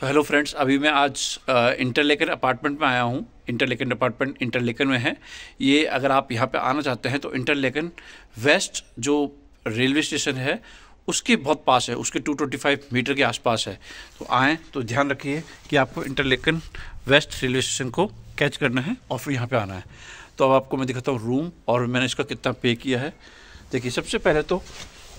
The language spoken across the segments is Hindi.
तो हेलो फ्रेंड्स अभी मैं आज इंटरलेकन अपार्टमेंट में आया हूँ इंटरलेकन अपार्टमेंट इंटरलेकन में है ये अगर आप यहाँ पे आना चाहते हैं तो इंटरलेकन वेस्ट जो रेलवे स्टेशन है उसके बहुत पास है उसके 225 मीटर के आसपास है तो आएँ तो ध्यान रखिए कि आपको इंटरलेकन वेस्ट रेलवे स्टेशन को कैच करना है और फिर यहाँ पर आना है तो अब आपको मैं दिखाता हूँ रूम और मैंने इसका कितना पे किया है देखिए सबसे पहले तो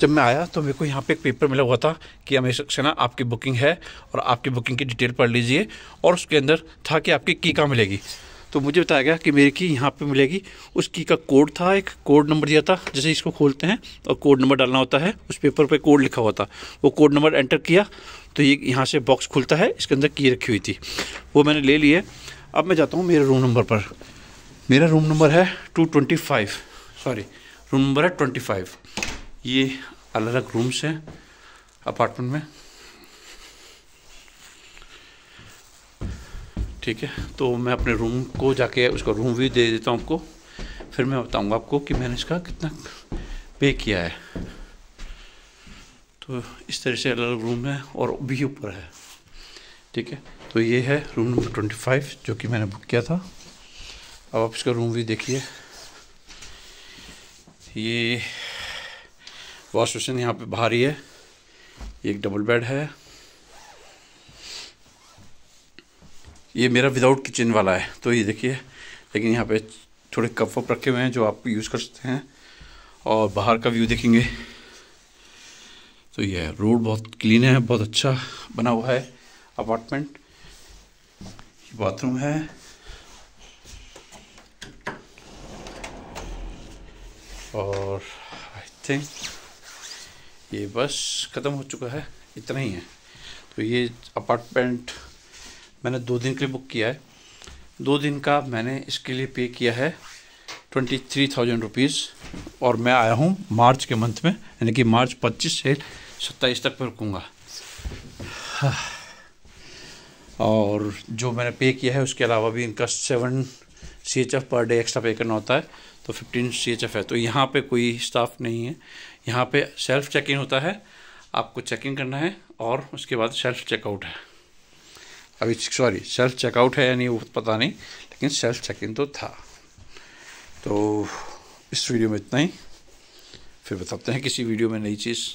जब मैं आया तो मेरे को यहाँ पे एक पेपर मिला हुआ था कि अमेश सक्सेना आपकी बुकिंग है और आपकी बुकिंग की डिटेल पढ़ लीजिए और उसके अंदर था कि आपकी की कहाँ मिलेगी तो मुझे बताया गया कि मेरी की यहाँ पे मिलेगी उस की का कोड था एक कोड नंबर दिया था जैसे इसको खोलते हैं और कोड नंबर डालना होता है उस पेपर पे कोड लिखा हुआ था वो कोड नंबर एंटर किया तो ये यहाँ से बॉक्स खुलता है इसके अंदर की रखी हुई थी वो मैंने ले लिए अब मैं जाता हूँ मेरे रूम नंबर पर मेरा रूम नंबर है two twenty five sorry room number है ट्वेंटी फाइव ये अलग अलग रूम्स हैं अपार्टमेंट में ठीक है तो मैं अपने रूम को जाके उसका रूम भी दे देता हूँ आपको फिर मैं बताऊँगा आपको कि मैंने इसका कितना पे किया है तो इस तरह से अलग अलग रूम है और भी ऊपर है ठीक है तो ये है रूम नंबर ट्वेंटी फाइव जो कि मैंने बुक किया था अब आप इसका रूम भी देखिए ये वॉश मशीन यहाँ पे बाहर ही है एक डबल बेड है ये मेरा विदाउट किचन वाला है तो ये देखिए लेकिन यहाँ पे थोड़े कप वप रखे हुए हैं जो आप यूज़ कर सकते हैं और बाहर का व्यू देखेंगे तो ये रोड बहुत क्लीन है बहुत अच्छा बना हुआ है अपार्टमेंट बाथरूम है और आई थिंक ये बस ख़त्म हो चुका है इतना ही है तो ये अपार्टमेंट मैंने दो दिन के लिए बुक किया है दो दिन का मैंने इसके लिए पे किया है ट्वेंटी थ्री थाउजेंड रुपीज़ और मैं आया हूँ मार्च के मंथ में यानी कि मार्च पच्चीस से सत्ताईस तक पर रुकूँगा और जो मैंने पे किया है उसके अलावा भी इनका seven C H F per day extra pay करना होता है तो फिफ्टीन सी एच एफ है तो यहाँ पे कोई स्टाफ नहीं है यहाँ पे सेल्फ चेक इन होता है आपको चेक इन करना है और उसके बाद सेल्फ चेकआउट है अभी सॉरी सेल्फ चेकआउट है या नहीं वो पता नहीं लेकिन सेल्फ चेक इन तो था तो इस वीडियो में इतना ही फिर बताते हैं किसी वीडियो में नई चीज़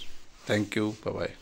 थैंक यू बाय